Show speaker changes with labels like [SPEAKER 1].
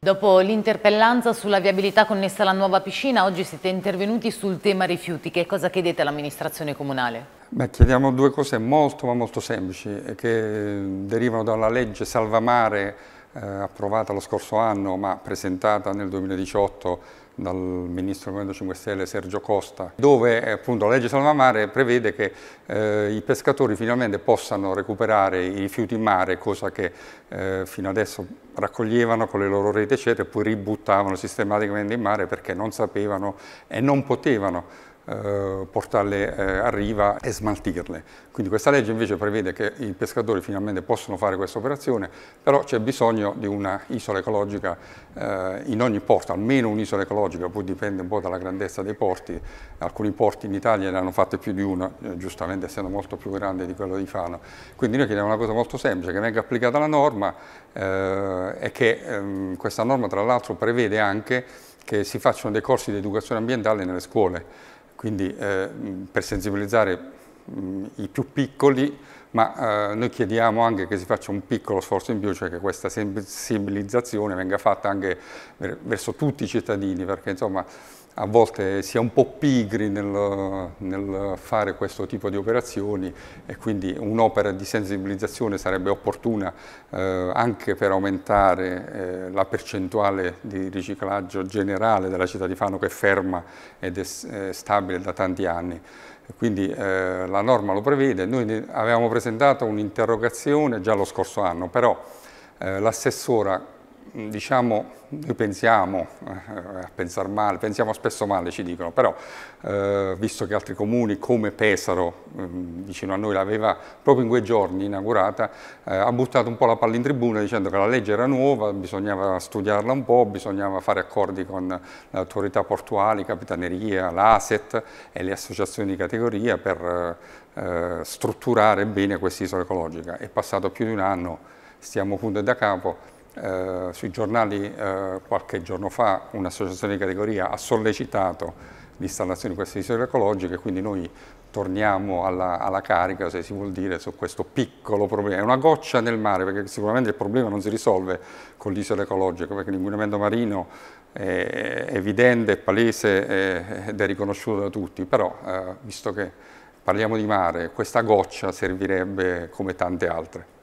[SPEAKER 1] Dopo l'interpellanza sulla viabilità connessa alla nuova piscina, oggi siete intervenuti sul tema rifiuti. Che cosa chiedete all'amministrazione comunale? Beh, chiediamo due cose molto ma molto semplici eh, che eh, derivano dalla legge Salvamare eh, approvata lo scorso anno ma presentata nel 2018 dal ministro del Movimento 5 Stelle Sergio Costa, dove eh, appunto la legge salvamare prevede che eh, i pescatori finalmente possano recuperare i rifiuti in mare, cosa che eh, fino adesso raccoglievano con le loro reti eccetera e poi ributtavano sistematicamente in mare perché non sapevano e non potevano eh, portarle eh, a riva e smaltirle. Quindi questa legge invece prevede che i pescatori finalmente possano fare questa operazione, però c'è bisogno di una isola ecologica eh, in ogni porto, almeno un'isola ecologica, poi dipende un po' dalla grandezza dei porti. Alcuni porti in Italia ne hanno fatte più di una, giustamente essendo molto più grande di quello di Fano. Quindi noi chiediamo una cosa molto semplice, che venga applicata la norma e che ehm, questa norma tra l'altro prevede anche che si facciano dei corsi di educazione ambientale nelle scuole quindi eh, per sensibilizzare mh, mm, i più piccoli, ma eh, noi chiediamo anche che si faccia un piccolo sforzo in più, cioè che questa sensibilizzazione venga fatta anche ver verso tutti i cittadini, perché insomma a volte si è un po' pigri nel, nel fare questo tipo di operazioni e quindi un'opera di sensibilizzazione sarebbe opportuna eh, anche per aumentare eh, la percentuale di riciclaggio generale della città di Fano che è ferma ed è, stabile da tanti anni quindi eh, la norma lo prevede, noi avevamo presentato un'interrogazione già lo scorso anno, però eh, l'assessora diciamo, noi pensiamo, eh, a pensare male, pensiamo spesso male ci dicono, però eh, visto che altri comuni come Pesaro, eh, vicino a noi, l'aveva proprio in quei giorni inaugurata, eh, ha buttato un po' la palla in tribuna dicendo che la legge era nuova, bisognava studiarla un po', bisognava fare accordi con le autorità portuali, capitaneria, l'ASET e le associazioni di categoria per eh, strutturare bene questa isola ecologica. È passato più di un anno, stiamo punto da capo, eh, sui giornali eh, qualche giorno fa un'associazione di categoria ha sollecitato l'installazione di queste isole ecologiche, quindi noi torniamo alla, alla, carica, se si vuol dire, su questo piccolo problema. È una goccia nel mare, perché sicuramente il problema non si risolve con l'isola ecologica, perché l'inquinamento marino è evidente, è palese ed è riconosciuto da tutti, però eh, visto che parliamo di mare, questa goccia servirebbe come tante altre.